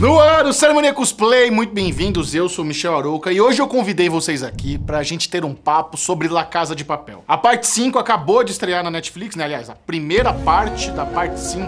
No ar, o Ceremonia Cosplay, muito bem-vindos, eu sou Michel Arouca e hoje eu convidei vocês aqui pra gente ter um papo sobre La Casa de Papel. A parte 5 acabou de estrear na Netflix, né? Aliás, a primeira parte da parte 5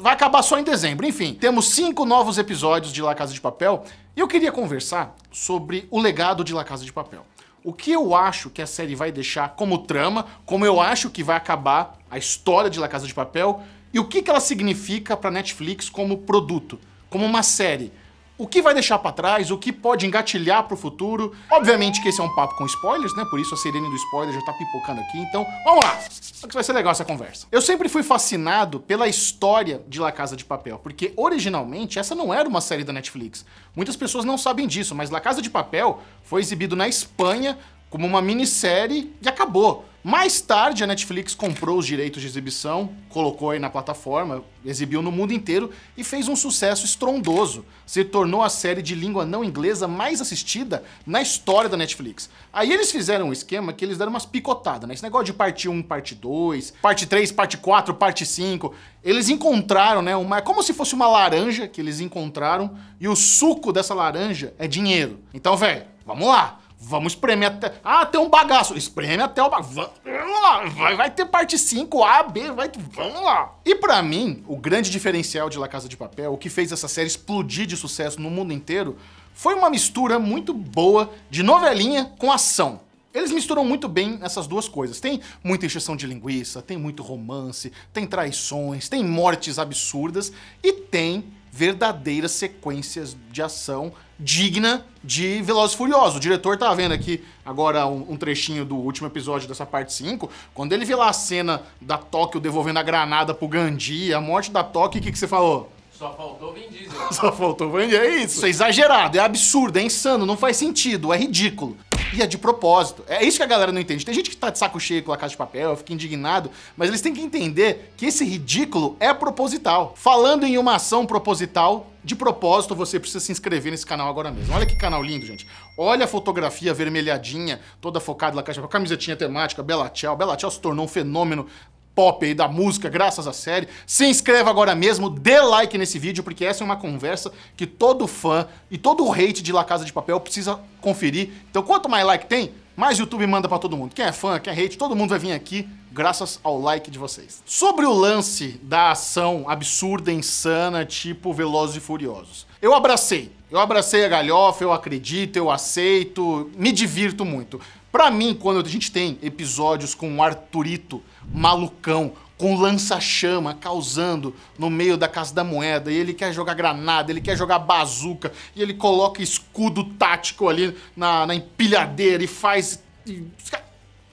vai acabar só em dezembro. Enfim, temos cinco novos episódios de La Casa de Papel e eu queria conversar sobre o legado de La Casa de Papel. O que eu acho que a série vai deixar como trama, como eu acho que vai acabar a história de La Casa de Papel e o que, que ela significa pra Netflix como produto como uma série. O que vai deixar para trás, o que pode engatilhar para o futuro. Obviamente que esse é um papo com spoilers, né? Por isso a sirene do spoiler já tá pipocando aqui. Então, vamos lá! Só que vai ser legal essa conversa. Eu sempre fui fascinado pela história de La Casa de Papel, porque originalmente essa não era uma série da Netflix. Muitas pessoas não sabem disso, mas La Casa de Papel foi exibido na Espanha como uma minissérie e acabou. Mais tarde, a Netflix comprou os direitos de exibição, colocou aí na plataforma, exibiu no mundo inteiro e fez um sucesso estrondoso. Se tornou a série de língua não inglesa mais assistida na história da Netflix. Aí eles fizeram um esquema que eles deram umas picotadas, né? Esse negócio de parte 1, parte 2, parte 3, parte 4, parte 5. Eles encontraram, né? Uma, é como se fosse uma laranja que eles encontraram e o suco dessa laranja é dinheiro. Então, velho, vamos lá. Vamos espremer até... Ah, tem um bagaço. Espreme até o bagaço. Vamos lá. Vai, vai ter parte 5, A, B, vai... Vamos lá. E para mim, o grande diferencial de La Casa de Papel, o que fez essa série explodir de sucesso no mundo inteiro, foi uma mistura muito boa de novelinha com ação. Eles misturam muito bem essas duas coisas. Tem muita encheção de linguiça, tem muito romance, tem traições, tem mortes absurdas e tem verdadeiras sequências de ação digna de Velozes e Furiosos. O diretor tá vendo aqui agora um, um, trechinho do último episódio dessa parte 5, quando ele vê lá a cena da Tóquio devolvendo a granada pro Gandhi, a morte da Tóquio, o que, que você falou? Só faltou Vin Diesel. Só faltou Vin Diesel. É isso. Isso é exagerado, é absurdo, é insano, não faz sentido, é ridículo. E é de propósito. É isso que a galera não entende. Tem gente que tá de saco cheio com a casa de papel, fica indignado, mas eles têm que entender que esse ridículo é proposital. Falando em uma ação proposital, de propósito, você precisa se inscrever nesse canal agora mesmo. Olha que canal lindo, gente. Olha a fotografia avermelhadinha, toda focada na caixa, camisetinha temática, Bela Tchau. Bela Tchau se tornou um fenômeno pop aí da música, graças à série. Se inscreva agora mesmo, dê like nesse vídeo, porque essa é uma conversa que todo fã e todo hate de La Casa de Papel precisa conferir. Então, quanto mais like tem, mais YouTube manda para todo mundo. Quem é fã, quem é hate, todo mundo vai vir aqui graças ao like de vocês. Sobre o lance da ação absurda, insana, tipo Velozes e Furiosos. Eu abracei. Eu abracei a galhofa, eu acredito, eu aceito, me divirto muito. Pra mim, quando a gente tem episódios com o Arturito malucão, com lança-chama causando no meio da Casa da Moeda, e ele quer jogar granada, ele quer jogar bazuca, e ele coloca escudo tático ali na, na empilhadeira e faz. E...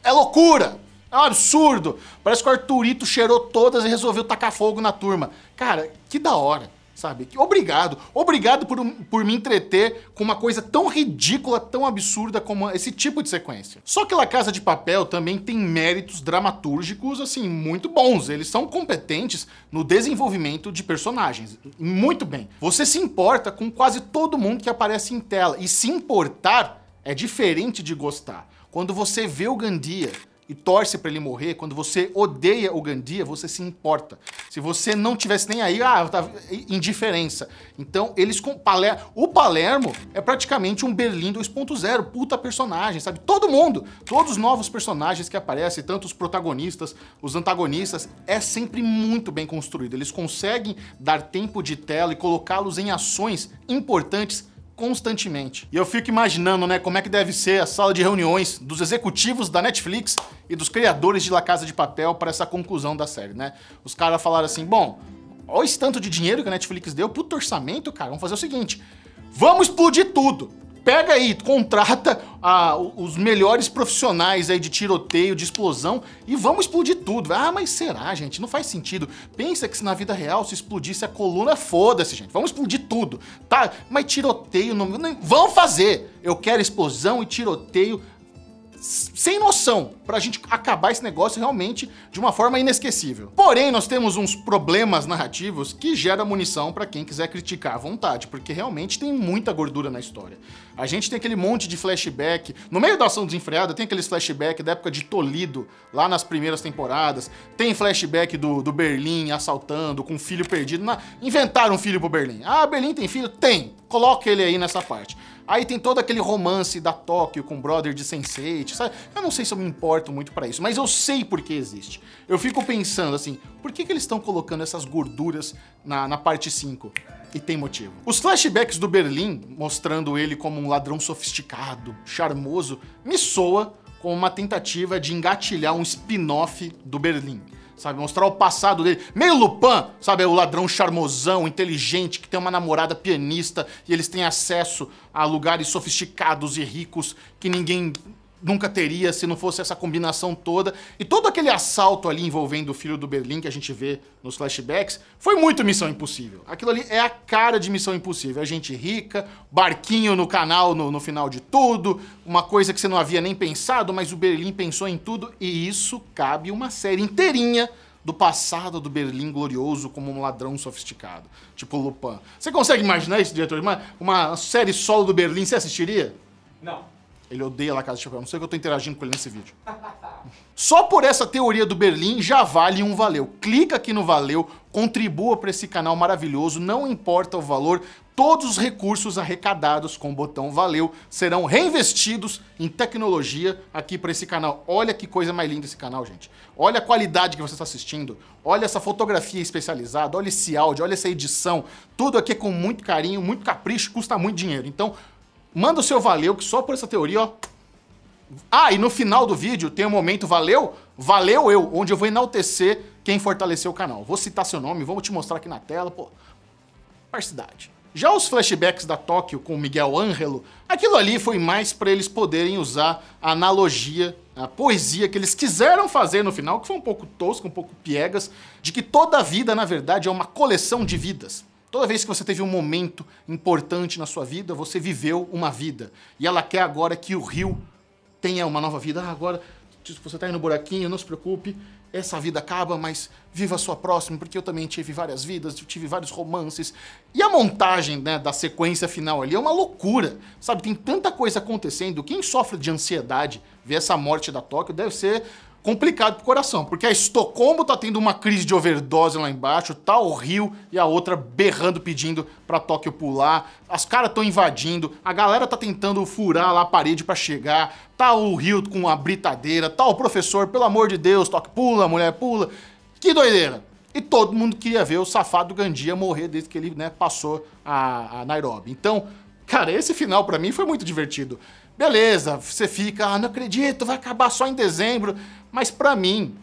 É loucura! É um absurdo! Parece que o Arturito cheirou todas e resolveu tacar fogo na turma. Cara, que da hora! sabe? Obrigado, obrigado por, por me entreter com uma coisa tão ridícula, tão absurda como esse tipo de sequência. Só que La Casa de Papel também tem méritos dramatúrgicos, assim, muito bons. Eles são competentes no desenvolvimento de personagens. Muito bem. Você se importa com quase todo mundo que aparece em tela. E se importar é diferente de gostar. Quando você vê o Gandia e torce para ele morrer, quando você odeia o Gandia, você se importa. Se você não tivesse nem aí, ah, indiferença. Então, eles com Palermo, o Palermo é praticamente um Berlim 2.0, puta personagem, sabe? Todo mundo, todos os novos personagens que aparecem, tanto os protagonistas, os antagonistas, é sempre muito bem construído. Eles conseguem dar tempo de tela e colocá-los em ações importantes constantemente. E eu fico imaginando, né, como é que deve ser a sala de reuniões dos executivos da Netflix e dos criadores de La Casa de Papel para essa conclusão da série, né? Os caras falaram assim, bom, olha esse tanto de dinheiro que a Netflix deu, pro orçamento, cara, vamos fazer o seguinte, vamos explodir tudo pega aí, contrata ah, os melhores profissionais aí de tiroteio, de explosão e vamos explodir tudo. Ah, mas será, gente? Não faz sentido. Pensa que se na vida real se explodisse a coluna, foda-se, gente. Vamos explodir tudo, tá? Mas tiroteio não... Vão fazer! Eu quero explosão e tiroteio sem noção para a gente acabar esse negócio realmente de uma forma inesquecível. Porém, nós temos uns problemas narrativos que geram munição para quem quiser criticar à vontade, porque realmente tem muita gordura na história. A gente tem aquele monte de flashback. No meio da ação desenfreada, tem aqueles flashback da época de Tolido, lá nas primeiras temporadas. Tem flashback do, do Berlim assaltando, com um filho perdido. Na... Inventaram um filho pro Berlim. Ah, Berlim tem filho? Tem. Coloca ele aí nessa parte. Aí tem todo aquele romance da Tóquio com o brother de Sense8, sabe? Eu não sei se eu me importo muito para isso, mas eu sei por que existe. Eu fico pensando assim, por que, que eles estão colocando essas gorduras na, na parte 5? E tem motivo. Os flashbacks do Berlim, mostrando ele como um ladrão sofisticado, charmoso, me soa como uma tentativa de engatilhar um spin-off do Berlim. Sabe, mostrar o passado dele. Meio Lupin, sabe? É o ladrão charmosão, inteligente, que tem uma namorada pianista e eles têm acesso a lugares sofisticados e ricos que ninguém nunca teria se não fosse essa combinação toda. E todo aquele assalto ali envolvendo o filho do Berlim que a gente vê nos flashbacks foi muito Missão Impossível. Aquilo ali é a cara de Missão Impossível. A gente rica, barquinho no canal no, no final de tudo, uma coisa que você não havia nem pensado, mas o Berlim pensou em tudo. E isso cabe uma série inteirinha do passado do Berlim glorioso como um ladrão sofisticado, tipo Lupin. Você consegue imaginar isso, diretor? Uma, uma série solo do Berlim, você assistiria? Não. Ele odeia La Casa de Papel. Não sei o que eu tô interagindo com ele nesse vídeo. Só por essa teoria do Berlim já vale um valeu. Clica aqui no valeu, contribua para esse canal maravilhoso, não importa o valor, todos os recursos arrecadados com o botão valeu serão reinvestidos em tecnologia aqui para esse canal. Olha que coisa mais linda esse canal, gente. Olha a qualidade que você está assistindo, olha essa fotografia especializada, olha esse áudio, olha essa edição. Tudo aqui é com muito carinho, muito capricho, custa muito dinheiro. Então, Manda o seu valeu, que só por essa teoria, ó. Ah, e no final do vídeo tem um momento valeu, valeu eu, onde eu vou enaltecer quem fortaleceu o canal. Vou citar seu nome, vou te mostrar aqui na tela, pô. Parcidade. Já os flashbacks da Tóquio com Miguel Ângelo, aquilo ali foi mais para eles poderem usar a analogia, a poesia que eles quiseram fazer no final, que foi um pouco tosco, um pouco piegas, de que toda vida, na verdade, é uma coleção de vidas. Toda vez que você teve um momento importante na sua vida, você viveu uma vida. E ela quer agora que o rio tenha uma nova vida. Ah, agora tipo, você está indo no buraquinho, não se preocupe, essa vida acaba, mas viva a sua próxima, porque eu também tive várias vidas, tive vários romances. E a montagem né, da sequência final ali é uma loucura, sabe? Tem tanta coisa acontecendo. Quem sofre de ansiedade, ver essa morte da Tóquio deve ser complicado pro coração, porque a Estocolmo tá tendo uma crise de overdose lá embaixo, tá o Rio e a outra berrando pedindo pra Tóquio pular, as caras estão invadindo, a galera tá tentando furar lá a parede para chegar, tá o Rio com a britadeira, tá o professor, pelo amor de Deus, Tóquio pula, mulher pula, que doideira! E todo mundo queria ver o safado Gandia morrer desde que ele né, passou a, a Nairobi. Então, cara, esse final para mim foi muito divertido. Beleza, você fica, ah, não acredito, vai acabar só em dezembro. Mas para mim,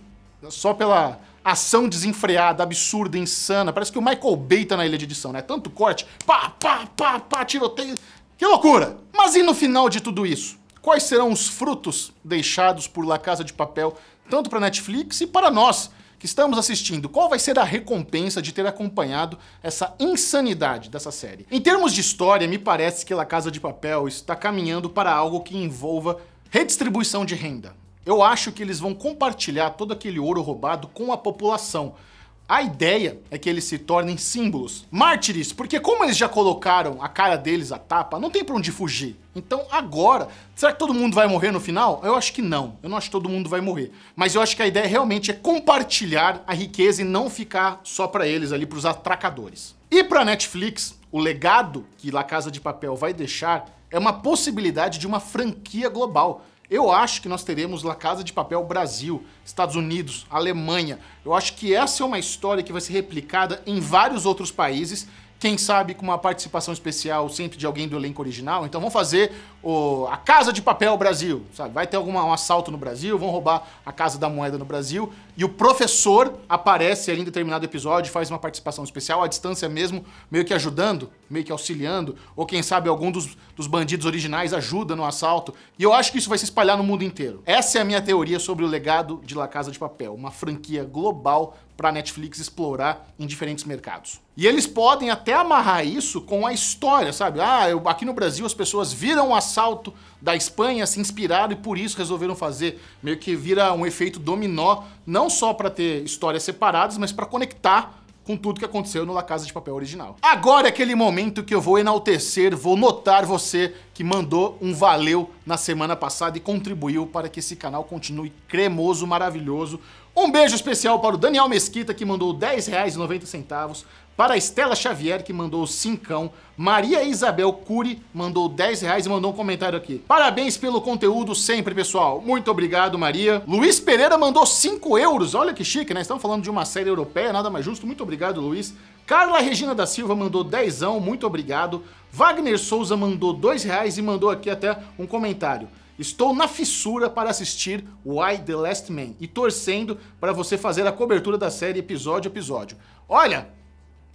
só pela ação desenfreada, absurda, insana, parece que o Michael Bay tá na ilha de edição, né? Tanto corte, pá, pá, pá, pá, tiroteio. Que loucura! Mas e no final de tudo isso? Quais serão os frutos deixados por La Casa de Papel, tanto para Netflix e para nós, que estamos assistindo, qual vai ser a recompensa de ter acompanhado essa insanidade dessa série? Em termos de história, me parece que La Casa de Papel está caminhando para algo que envolva redistribuição de renda. Eu acho que eles vão compartilhar todo aquele ouro roubado com a população, a ideia é que eles se tornem símbolos, mártires, porque como eles já colocaram a cara deles à tapa, não tem para onde fugir. Então agora, será que todo mundo vai morrer no final? Eu acho que não. Eu não acho que todo mundo vai morrer. Mas eu acho que a ideia realmente é compartilhar a riqueza e não ficar só para eles ali, para os atracadores. E para Netflix, o legado que La Casa de Papel vai deixar é uma possibilidade de uma franquia global eu acho que nós teremos La Casa de Papel Brasil, Estados Unidos, Alemanha. Eu acho que essa é uma história que vai ser replicada em vários outros países quem sabe com uma participação especial sempre de alguém do elenco original. Então vão fazer o, a Casa de Papel Brasil, sabe? Vai ter algum um assalto no Brasil, vão roubar a Casa da Moeda no Brasil e o professor aparece ali em determinado episódio, faz uma participação especial à distância mesmo, meio que ajudando, meio que auxiliando, ou quem sabe algum dos, dos bandidos originais ajuda no assalto. E eu acho que isso vai se espalhar no mundo inteiro. Essa é a minha teoria sobre o legado de La Casa de Papel, uma franquia global para Netflix explorar em diferentes mercados. E eles podem até até amarrar isso com a história, sabe? Ah, eu, aqui no Brasil as pessoas viram o assalto da Espanha, se inspiraram e por isso resolveram fazer. Meio que vira um efeito dominó, não só para ter histórias separadas, mas para conectar com tudo que aconteceu no La Casa de Papel original. Agora é aquele momento que eu vou enaltecer, vou notar você que mandou um valeu na semana passada e contribuiu para que esse canal continue cremoso, maravilhoso. Um beijo especial para o Daniel Mesquita, que mandou R$10,90. Para Estela Xavier, que mandou o cincão. Maria Isabel Cury mandou 10 reais e mandou um comentário aqui. Parabéns pelo conteúdo sempre, pessoal. Muito obrigado, Maria. Luiz Pereira mandou 5 euros. Olha que chique, né? Estamos falando de uma série europeia, nada mais justo. Muito obrigado, Luiz. Carla Regina da Silva mandou dezão, muito obrigado. Wagner Souza mandou dois reais e mandou aqui até um comentário. Estou na fissura para assistir Why the Last Man e torcendo para você fazer a cobertura da série episódio a episódio. Olha,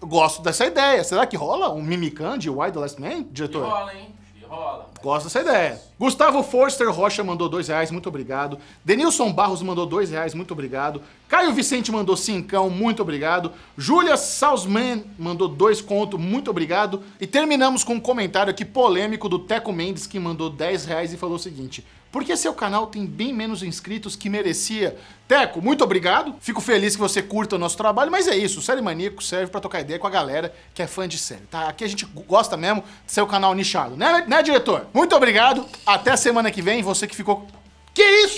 gosto dessa ideia. Será que rola um Mimican de Why the Last Man, diretor? E rola, hein? E rola. Gosto dessa ideia. Gustavo Forster Rocha mandou dois reais, muito obrigado. Denilson Barros mandou dois reais, muito obrigado. Caio Vicente mandou cincão, muito obrigado. Júlia Salzman mandou dois conto, muito obrigado. E terminamos com um comentário aqui polêmico do Teco Mendes, que mandou dez reais e falou o seguinte. Por que seu canal tem bem menos inscritos que merecia? Teco, muito obrigado. Fico feliz que você curta o nosso trabalho, mas é isso. O Série Maníaco serve para tocar ideia com a galera que é fã de série, tá? Aqui a gente gosta mesmo de ser o canal nichado, né, né, né diretor? Muito obrigado. Até a semana que vem. Você que ficou. Que isso?